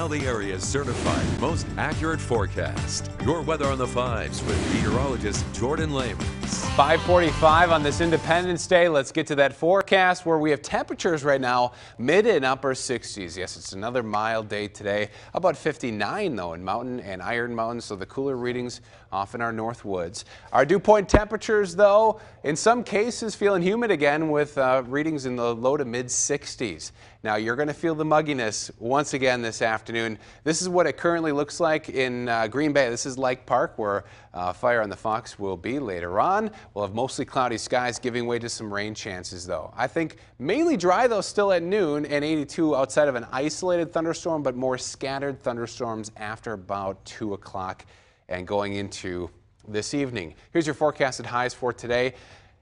now the area's certified most accurate forecast. Your weather on the fives with meteorologist Jordan Lehman. 545 on this Independence Day. Let's get to that forecast where we have temperatures right now mid and upper 60s. Yes, it's another mild day today. About 59 though in Mountain and Iron Mountain, so the cooler readings off in our north woods. Our dew point temperatures though, in some cases feeling humid again with uh, readings in the low to mid 60s. Now you're going to feel the mugginess once again this afternoon. This is what it currently looks like in uh, Green Bay. This is Lake Park where uh, Fire on the Fox will be later on. We'll have mostly cloudy skies giving way to some rain chances, though. I think mainly dry, though, still at noon and 82 outside of an isolated thunderstorm, but more scattered thunderstorms after about 2 o'clock and going into this evening. Here's your forecasted highs for today.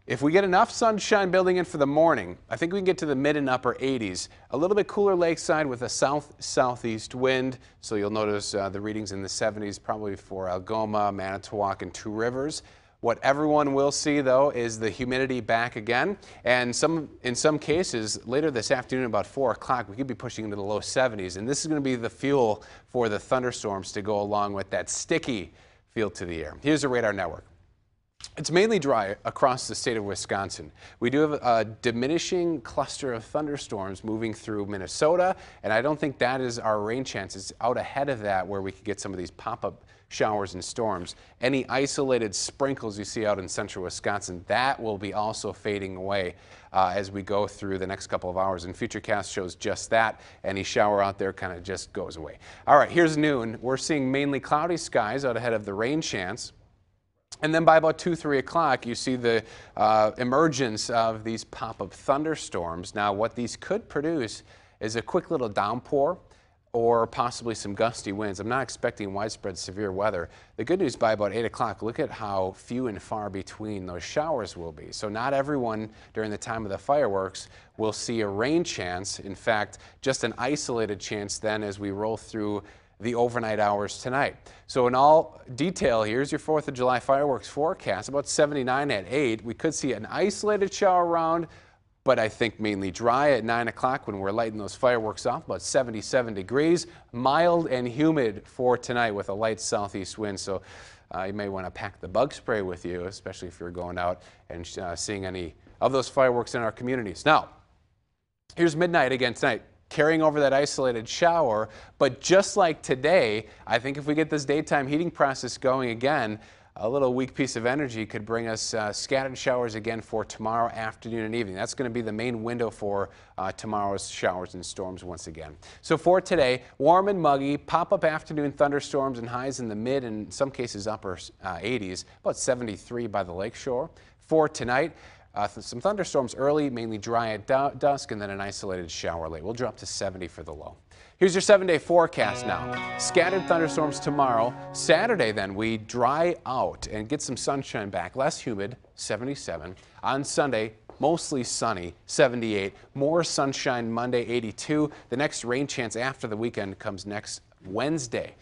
If we get enough sunshine building in for the morning, I think we can get to the mid and upper 80s. A little bit cooler lakeside with a south-southeast wind, so you'll notice uh, the readings in the 70s probably for Algoma, Manitowoc, and Two Rivers. What everyone will see though is the humidity back again and some in some cases later this afternoon about 4 o'clock we could be pushing into the low 70s and this is going to be the fuel for the thunderstorms to go along with that sticky feel to the air. Here's the radar network. It's mainly dry across the state of Wisconsin. We do have a diminishing cluster of thunderstorms moving through Minnesota, and I don't think that is our rain chances out ahead of that where we could get some of these pop-up showers and storms. Any isolated sprinkles you see out in central Wisconsin, that will be also fading away uh, as we go through the next couple of hours. And Futurecast shows just that. Any shower out there kind of just goes away. All right, here's noon. We're seeing mainly cloudy skies out ahead of the rain chance. And then by about 2, 3 o'clock, you see the uh, emergence of these pop up thunderstorms. Now, what these could produce is a quick little downpour or possibly some gusty winds. I'm not expecting widespread severe weather. The good news by about 8 o'clock, look at how few and far between those showers will be. So not everyone during the time of the fireworks will see a rain chance. In fact, just an isolated chance then as we roll through the overnight hours tonight. So in all detail, here's your 4th of July fireworks forecast, about 79 at 8. We could see an isolated shower around, but I think mainly dry at 9 o'clock when we're lighting those fireworks off, about 77 degrees, mild and humid for tonight with a light southeast wind. So uh, you may want to pack the bug spray with you, especially if you're going out and uh, seeing any of those fireworks in our communities. Now, here's midnight again tonight carrying over that isolated shower. But just like today, I think if we get this daytime heating process going again, a little weak piece of energy could bring us uh, scattered showers again for tomorrow afternoon and evening. That's going to be the main window for uh, tomorrow's showers and storms once again. So for today, warm and muggy, pop-up afternoon thunderstorms and highs in the mid and some cases upper uh, 80s, about 73 by the lakeshore. For tonight, uh, some thunderstorms early, mainly dry at dusk, and then an isolated shower late. We'll drop to 70 for the low. Here's your seven-day forecast now. Scattered thunderstorms tomorrow. Saturday, then, we dry out and get some sunshine back. Less humid, 77. On Sunday, mostly sunny, 78. More sunshine Monday, 82. The next rain chance after the weekend comes next Wednesday.